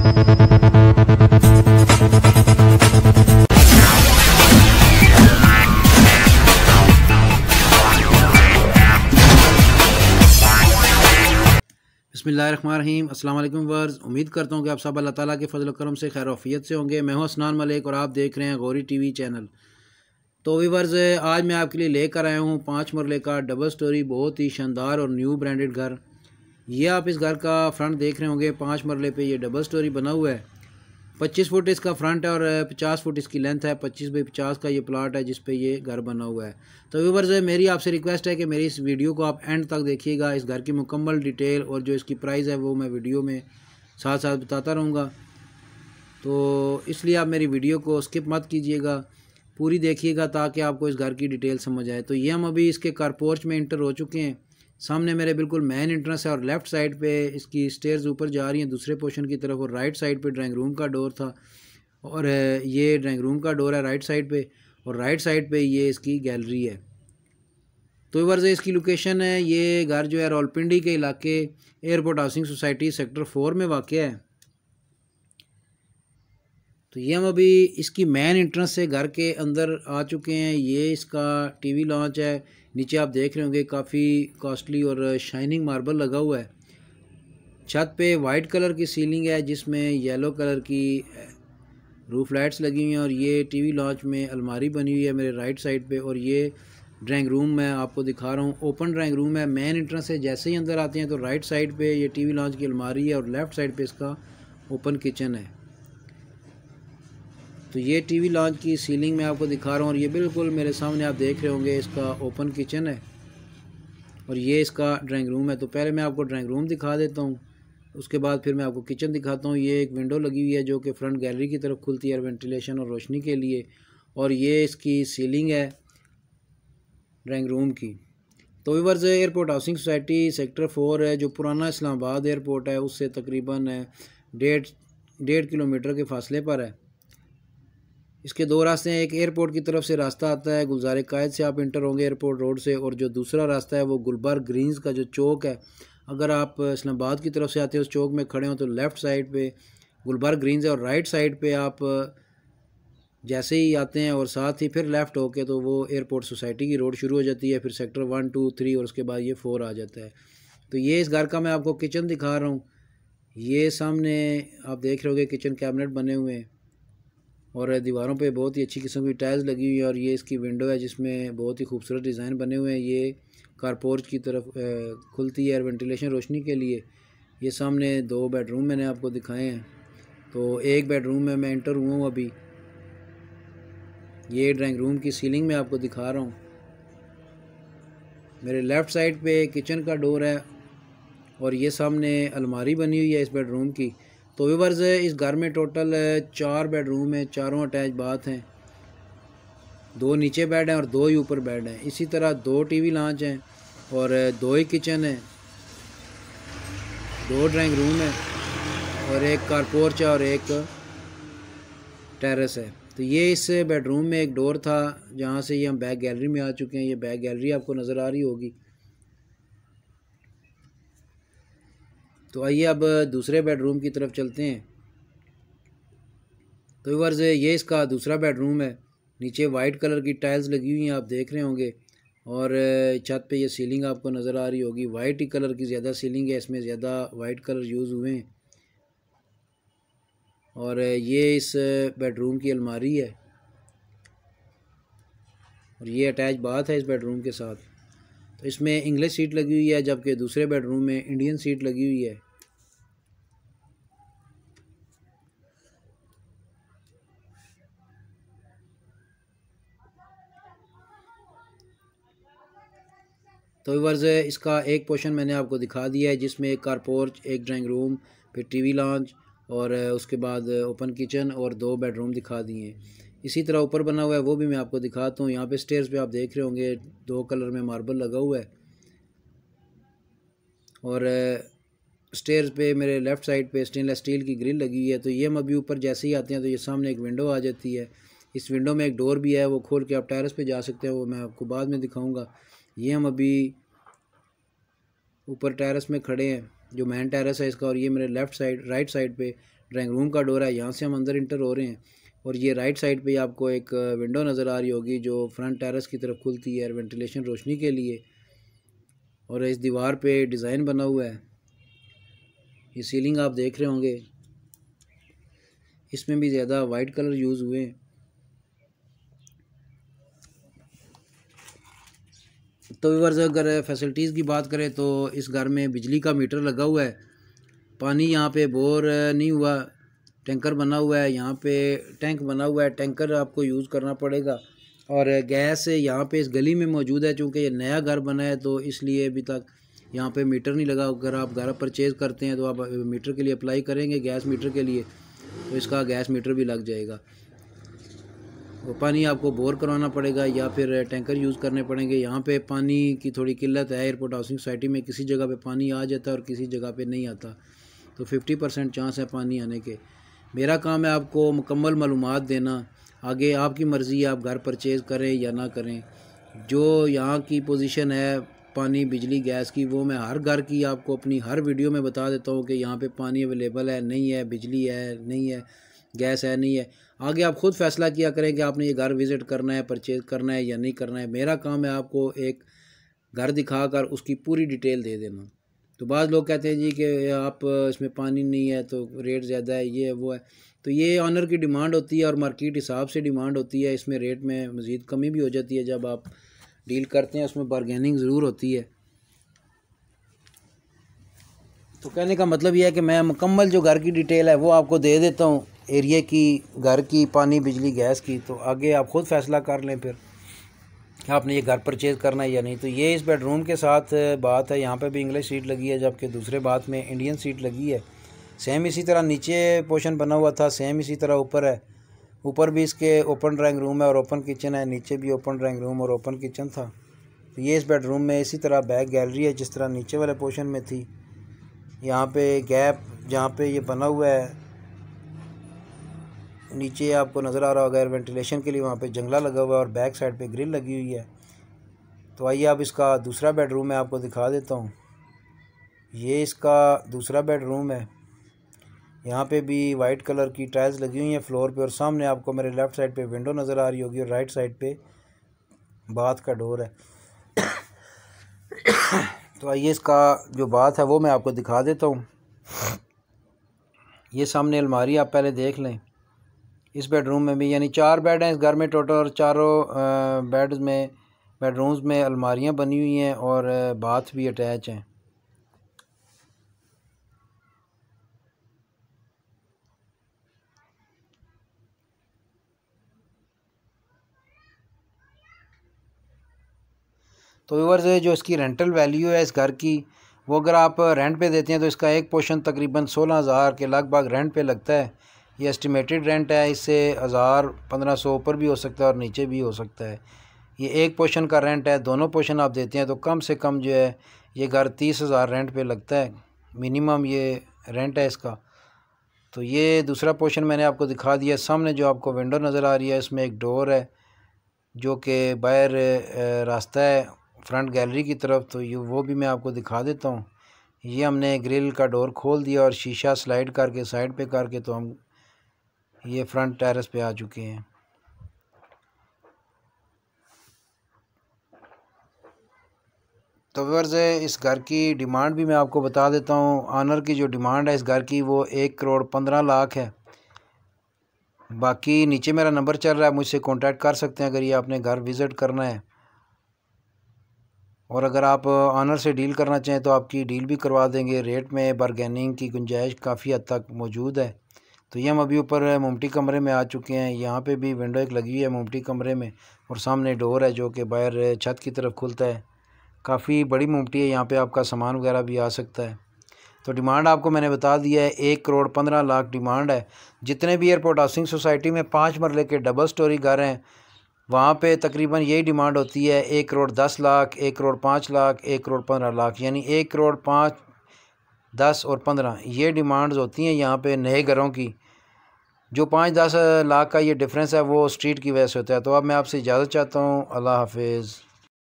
बसमिलीम अल्लाम वर्ज़ उम्मीद करता हूँ कि आप सब अल्लाह ताला के फजल करम से खैरफियत से होंगे मैं हूँ असनान मलिक और आप देख रहे हैं गौरी टीवी चैनल तो वीवर्स आज मैं आपके लिए लेकर आया हूँ पाँच मरले का डबल स्टोरी बहुत ही शानदार और न्यू ब्रांडेड घर ये आप इस घर का फ्रंट देख रहे होंगे पाँच मरले पे ये डबल स्टोरी बना हुआ है पच्चीस फुट इसका फ्रंट है और पचास फुट इसकी लेंथ है पच्चीस बाई पचास का ये प्लाट है जिस ये घर बना हुआ है तो व्यूवर्स मेरी आपसे रिक्वेस्ट है कि मेरी इस वीडियो को आप एंड तक देखिएगा इस घर की मुकम्मल डिटेल और जो इसकी प्राइस है वो मैं वीडियो में साथ साथ बताता रहूँगा तो इसलिए आप मेरी वीडियो को स्किप मत कीजिएगा पूरी देखिएगा ताकि आपको इस घर की डिटेल समझ आए तो ये हम अभी इसके कारपोर्च में इंटर हो चुके हैं सामने मेरे बिल्कुल मेन इंट्रेंस है और लेफ्ट साइड पे इसकी स्टेयर्स ऊपर जा रही हैं दूसरे पोर्शन की तरफ और राइट साइड पे ड्राइंग रूम का डोर था और ये ड्राइंग रूम का डोर है राइट साइड पे और राइट साइड पे ये इसकी गैलरी है तो वर्ज इसकी लोकेशन है ये घर जो है रोलपिंडी के इलाके airport housing society sector four में वाक़ है तो ये हम अभी इसकी मेन इंट्रेंस से घर के अंदर आ चुके हैं ये इसका टी लॉन्च है नीचे आप देख रहे होंगे काफ़ी कॉस्टली और शाइनिंग मार्बल लगा हुआ है छत पे वाइट कलर की सीलिंग है जिसमें येलो कलर की रूफ लाइट्स लगी हुई हैं और ये टीवी लॉन्च में अलमारी बनी हुई है मेरे राइट साइड पे और ये ड्राइंग रूम मैं आपको दिखा रहा हूँ ओपन ड्राइंग रूम है मेन एंट्रेंस है जैसे ही अंदर आते हैं तो राइट साइड पे ये टीवी लॉन्च की अलमारी है और लेफ़्ट साइड पे इसका ओपन किचन है तो ये टीवी लॉन्च की सीलिंग में आपको दिखा रहा हूँ और ये बिल्कुल मेरे सामने आप देख रहे होंगे इसका ओपन किचन है और ये इसका ड्राइंग रूम है तो पहले मैं आपको ड्राइंग रूम दिखा देता हूँ उसके बाद फिर मैं आपको किचन दिखाता हूँ ये एक विंडो लगी हुई है जो कि फ्रंट गैलरी की तरफ खुलती है वेंटिलेशन और रोशनी के लिए और ये इसकी सीलिंग है ड्राइंग रूम की तो से airport housing society sector four है जो पुराना इस्लामाबाद एयरपोर्ट है उससे तकरीबन डेढ़ डेढ़ किलोमीटर के फासले पर है इसके दो रास्ते हैं एक एयरपोर्ट की तरफ से रास्ता आता है गुलजार कायद से आप इंटर होंगे एयरपोर्ट रोड से और जो दूसरा रास्ता है वो गुलबर्ग ग्रीन्स का जो चौक है अगर आप इस्लामाबाद की तरफ से आते हैं उस चौक में खड़े हों तो लेफ़्ट साइड पे गुलबर्ग ग्रीन्स है और राइट साइड पे आप जैसे ही आते हैं और साथ ही फिर लेफ़्ट होके तो वो एयरपोर्ट सोसाइटी की रोड शुरू हो जाती है फिर सेक्टर वन टू थ्री और उसके बाद ये फोर आ जाता है तो ये इस घर का मैं आपको किचन दिखा रहा हूँ ये सामने आप देख रहे हो किचन कैबिनेट बने हुए हैं और दीवारों पे बहुत ही अच्छी किस्म की टाइल्स लगी हुई है और ये इसकी विंडो है जिसमें बहुत ही खूबसूरत डिज़ाइन बने हुए हैं ये कारपोर्च की तरफ खुलती है वेंटिलेशन रोशनी के लिए ये सामने दो बेडरूम मैंने आपको दिखाए हैं तो एक बेडरूम में मैं इंटर हुआ हूँ अभी ये ड्राइंग रूम की सीलिंग में आपको दिखा रहा हूँ मेरे लेफ़्ट साइड पे किचन का डोर है और ये सामने अलमारी बनी हुई है इस बेडरूम की तो वीवर्स इस घर में टोटल चार बेडरूम हैं चारों अटैच बाथ हैं दो नीचे बेड हैं और दो ही ऊपर बेड हैं इसी तरह दो टीवी लॉन्च हैं और दो ही किचन है दो ड्राइंग रूम है और एक कारपोर्च है और एक टेरेस है तो ये इस बेडरूम में एक डोर था जहाँ से ये हम बैक गैलरी में आ चुके हैं ये बैक गैलरी आपको नज़र आ रही होगी तो आइए अब दूसरे बेडरूम की तरफ चलते हैं तो वर्ज़ ये इसका दूसरा बेडरूम है नीचे वाइट कलर की टाइल्स लगी हुई हैं आप देख रहे होंगे और छत पे ये सीलिंग आपको नज़र आ रही होगी वाइट ही कलर की ज़्यादा सीलिंग है इसमें ज़्यादा वाइट कलर यूज़ हुए हैं और ये इस बेडरूम की अलमारी है और ये अटैच बाथ है इस बेडरूम के साथ तो इसमें इंग्लिश सीट लगी हुई है जबकि दूसरे बेडरूम में इंडियन सीट लगी हुई है तो वर्ज इसका एक पोर्शन मैंने आपको दिखा दिया है जिसमें एक कारपोर्च एक ड्राइंग रूम फिर टीवी लांच और उसके बाद ओपन किचन और दो बेडरूम दिखा दिए इसी तरह ऊपर बना हुआ है वो भी मैं आपको दिखाता हूँ यहाँ पे स्टेयर्स पे आप देख रहे होंगे दो कलर में मार्बल लगा हुआ है और स्टेयर्स पे मेरे लेफ़्ट साइड पे स्टेनलेस स्टील की ग्रिल लगी हुई है तो ये हम अभी ऊपर जैसे ही आते हैं तो ये सामने एक विंडो आ जाती है इस विंडो में एक डोर भी है वो खोल के आप टेरस पर जा सकते हैं वो मैं आपको बाद में दिखाऊँगा ये हम अभी ऊपर टेरस में खड़े हैं जो मेन टेरस है इसका और ये मेरे लेफ़्ट साइड राइट साइड पर ड्राइंग रूम का डोर है यहाँ से हम अंदर इंटर हो रहे हैं और ये राइट साइड पे आपको एक विंडो नज़र आ रही होगी जो फ्रंट टेरेस की तरफ खुलती है वेंटिलेशन रोशनी के लिए और इस दीवार पे डिज़ाइन बना हुआ है ये सीलिंग आप देख रहे होंगे इसमें भी ज़्यादा वाइट कलर यूज़ हुए हैं तो वर्ज अगर फैसिलिटीज़ की बात करें तो इस घर में बिजली का मीटर लगा हुआ है पानी यहाँ पे बोर नहीं हुआ टैंकर बना हुआ है यहाँ पे टैंक बना हुआ है टैंकर आपको यूज़ करना पड़ेगा और गैस यहाँ पे इस गली में मौजूद है चूँकि ये नया घर बना है तो इसलिए अभी तक यहाँ पे मीटर नहीं लगा अगर आप घर परचेज़ करते हैं तो आप मीटर के लिए अप्लाई करेंगे गैस मीटर के लिए तो इसका गैस मीटर भी लग जाएगा वो पानी आपको बोर करवाना पड़ेगा या फिर टैंकर यूज़ करने पड़ेंगे यहाँ पे पानी की थोड़ी किल्लत है एयरपोर्ट हाउसिंग सोसाइटी में किसी जगह पे पानी आ जाता है और किसी जगह पे नहीं आता तो 50 परसेंट चांस है पानी आने के मेरा काम है आपको मुकम्मल मालूम देना आगे आपकी मर्ज़ी आप घर परचेज़ करें या ना करें जो यहाँ की पोजीशन है पानी बिजली गैस की वो मैं हर घर की आपको अपनी हर वीडियो में बता देता हूँ कि यहाँ पे पानी अवेलेबल है नहीं है बिजली है नहीं है गैस है नहीं है आगे आप ख़ुद फैसला किया करें कि आपने ये घर विज़िट करना है परचेज़ करना है या नहीं करना है मेरा काम है आपको एक घर दिखा कर उसकी पूरी डिटेल दे देना तो बाद लोग कहते हैं जी कि आप इसमें पानी नहीं है तो रेट ज़्यादा है ये है वो है तो ये ऑनर की डिमांड होती है और मार्केट हिसाब से डिमांड होती है इसमें रेट में मज़ीद कमी भी हो जाती है जब आप डील करते हैं उसमें बारगेनिंग ज़रूर होती है तो कहने का मतलब यह है कि मैं मुकम्मल जो घर की डिटेल है वो आपको दे देता हूँ एरिया की घर की पानी बिजली गैस की तो आगे आप ख़ुद फैसला कर लें फिर आपने ये घर परचेज़ करना है या नहीं तो ये इस बेडरूम के साथ बात है यहाँ पे भी इंग्लिश सीट लगी है जबकि दूसरे बात में इंडियन सीट लगी है सेम इसी तरह नीचे पोर्शन बना हुआ था सेम इसी तरह ऊपर है ऊपर भी इसके ओपन ड्राइंग रूम है और ओपन किचन है नीचे भी ओपन ड्राइंग रूम और ओपन किचन था तो ये इस बेडरूम में इसी तरह बैक गैलरी है जिस तरह नीचे वाले पोर्शन में थी यहाँ पर गैप जहाँ पर ये बना हुआ है नीचे आपको नज़र आ रहा होगा एयर वेंटिलेशन के लिए वहाँ पे जंगला लगा हुआ है और बैक साइड पे ग्रिल लगी हुई है तो आइए आप इसका दूसरा बेडरूम मैं आपको दिखा देता हूँ ये इसका दूसरा बेडरूम है यहाँ पे भी वाइट कलर की टाइल्स लगी हुई हैं फ्लोर पे और सामने आपको मेरे लेफ़्ट साइड पर विंडो नज़र आ रही होगी और राइट साइड पर बाथ का डोर है तो आइए इसका जो बाथ है वो मैं आपको दिखा देता हूँ ये सामने अलमारी आप पहले देख लें इस बेडरूम में भी यानी चार बेड हैं इस घर में टोटल और चारों बेड में बेडरूम्स में अलमारियाँ बनी हुई हैं और बाथ भी अटैच हैं तो व्यूवर्स जो इसकी रेंटल वैल्यू है इस घर की वो अगर आप रेंट पे देते हैं तो इसका एक पोर्शन तकरीबन सोलह हज़ार के लगभग रेंट पे लगता है ये एस्टिमेटेड रेंट है इससे हज़ार पंद्रह सौ ऊपर भी हो सकता है और नीचे भी हो सकता है ये एक पोर्शन का रेंट है दोनों पोर्शन आप देते हैं तो कम से कम जो है ये घर तीस हज़ार रेंट पे लगता है मिनिमम ये रेंट है इसका तो ये दूसरा पोर्शन मैंने आपको दिखा दिया सामने जो आपको विंडो नज़र आ रही है इसमें एक डोर है जो कि बाहर रास्ता है फ्रंट गैलरी की तरफ तो ये वो भी मैं आपको दिखा देता हूँ ये हमने ग्रिल का डोर खोल दिया और शीशा स्लाइड करके साइड पे करके तो हम ये फ्रंट टेरेस पे आ चुके हैं तो वर्ज इस घर की डिमांड भी मैं आपको बता देता हूँ आनर की जो डिमांड है इस घर की वो एक करोड़ पंद्रह लाख है बाकी नीचे मेरा नंबर चल रहा है मुझसे कांटेक्ट कर सकते हैं अगर ये आपने घर विज़िट करना है और अगर आप आनर से डील करना चाहें तो आपकी डील भी करवा देंगे रेट में बारगेनिंग की गुंजाइश काफ़ी हद तक मौजूद है तो ये हम अभी ऊपर मुमटी कमरे में आ चुके हैं यहाँ पे भी विंडो एक लगी हुई है मुमटी कमरे में और सामने डोर है जो कि बाहर छत की तरफ खुलता है काफ़ी बड़ी मुमटी है यहाँ पे आपका सामान वगैरह भी आ सकता है तो डिमांड आपको मैंने बता दिया है एक करोड़ पंद्रह लाख डिमांड है जितने भी एयरपोर्ट हाउसिंग सोसाइटी में पाँच मरले के डबल स्टोरी घर हैं वहाँ पे तकरीबन यही डिमांड होती है एक करोड़ दस लाख एक करोड़ पाँच लाख एक करोड़ पंद्रह लाख यानी एक करोड़ पाँच दस और पंद्रह ये डिमांड्स होती हैं यहाँ पे नए घरों की जो पाँच दस लाख का ये डिफरेंस है वो स्ट्रीट की वजह से होता है तो अब मैं आपसे इजाज़त चाहता हूँ अल्लाह हाफिज़